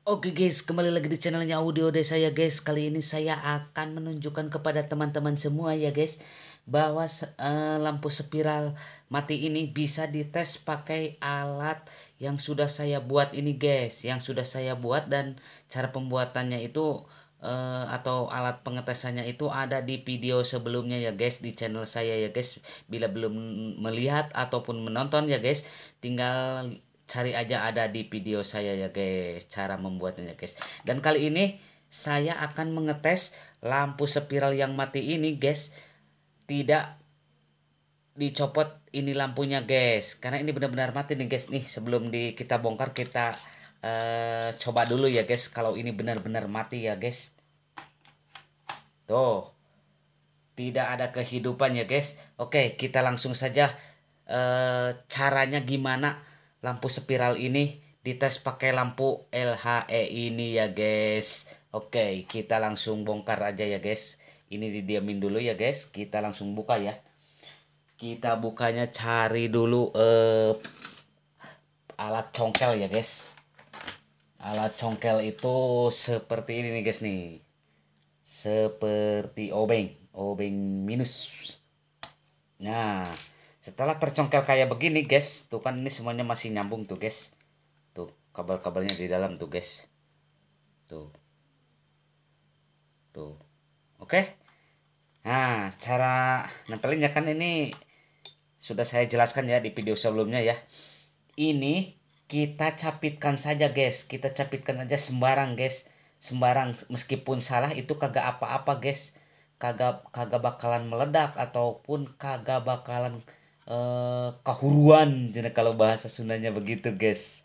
Oke guys, kembali lagi di channelnya Audio Desa saya guys. Kali ini saya akan menunjukkan kepada teman-teman semua ya guys bahwa uh, lampu spiral mati ini bisa dites pakai alat yang sudah saya buat ini guys, yang sudah saya buat dan cara pembuatannya itu uh, atau alat pengetesannya itu ada di video sebelumnya ya guys di channel saya ya guys. Bila belum melihat ataupun menonton ya guys, tinggal cari aja ada di video saya ya guys cara membuatnya guys dan kali ini saya akan mengetes lampu spiral yang mati ini guys tidak dicopot ini lampunya guys karena ini benar-benar mati nih guys nih sebelum di kita bongkar kita uh, coba dulu ya guys kalau ini benar-benar mati ya guys tuh tidak ada kehidupan ya guys oke kita langsung saja uh, caranya gimana lampu spiral ini dites pakai lampu LHE ini ya guys Oke kita langsung bongkar aja ya guys ini didiamin dulu ya guys kita langsung buka ya kita bukanya cari dulu eh, alat congkel ya guys alat congkel itu seperti ini nih guys nih seperti obeng obeng minus nah setelah tercongkel kayak begini guys tuh kan ini semuanya masih nyambung tuh guys tuh kabel-kabelnya di dalam tuh guys tuh tuh oke okay? nah cara nempelinnya kan ini sudah saya jelaskan ya di video sebelumnya ya ini kita capitkan saja guys kita capitkan aja sembarang guys sembarang meskipun salah itu kagak apa-apa guys kagak kagak bakalan meledak ataupun kagak bakalan Eh, kahuruan jadi kalau bahasa Sundanya begitu guys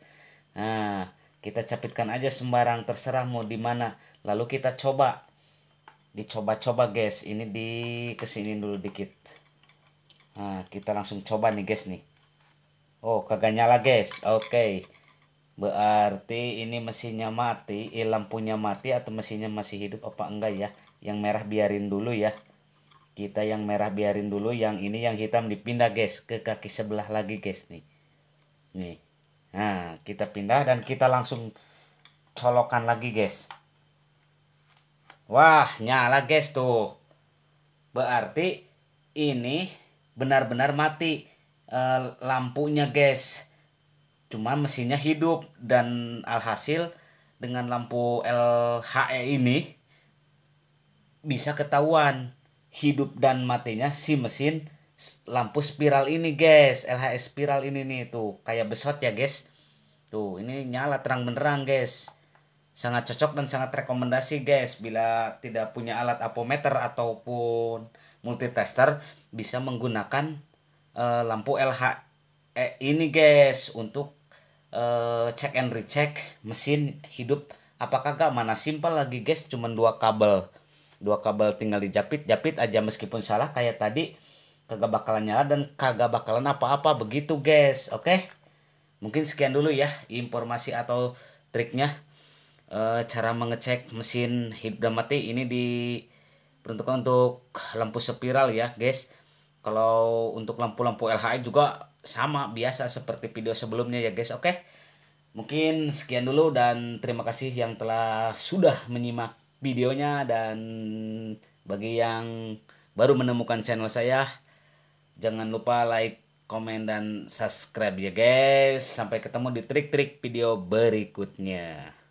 nah kita capitkan aja sembarang terserah mau di mana lalu kita coba dicoba-coba guys ini di kesini dulu dikit nah kita langsung coba nih guys nih oh kagak nyala guys oke okay. Berarti ini mesinnya mati, eh, lampunya mati atau mesinnya masih hidup apa enggak ya? Yang merah biarin dulu ya kita yang merah biarin dulu yang ini yang hitam dipindah guys ke kaki sebelah lagi guys nih nih nah kita pindah dan kita langsung colokan lagi guys wah nyala guys tuh berarti ini benar-benar mati e, lampunya guys cuma mesinnya hidup dan alhasil dengan lampu LHE ini bisa ketahuan hidup dan matinya si mesin lampu spiral ini guys LHS spiral ini nih tuh kayak besot ya guys tuh ini nyala terang benerang guys sangat cocok dan sangat rekomendasi guys bila tidak punya alat apometer ataupun multitester bisa menggunakan uh, lampu LH eh, ini guys untuk uh, check and recheck mesin hidup apakah gak mana simpel lagi guys cuman dua kabel dua kabel tinggal dijapit japit aja meskipun salah kayak tadi kagak bakalan nyala dan kagak bakalan apa-apa begitu guys oke mungkin sekian dulu ya informasi atau triknya e, cara mengecek mesin mati ini diperuntukkan untuk lampu spiral ya guys kalau untuk lampu-lampu LHI juga sama biasa seperti video sebelumnya ya guys oke mungkin sekian dulu dan terima kasih yang telah sudah menyimak videonya dan bagi yang baru menemukan channel saya jangan lupa like, komen dan subscribe ya guys. Sampai ketemu di trik-trik video berikutnya.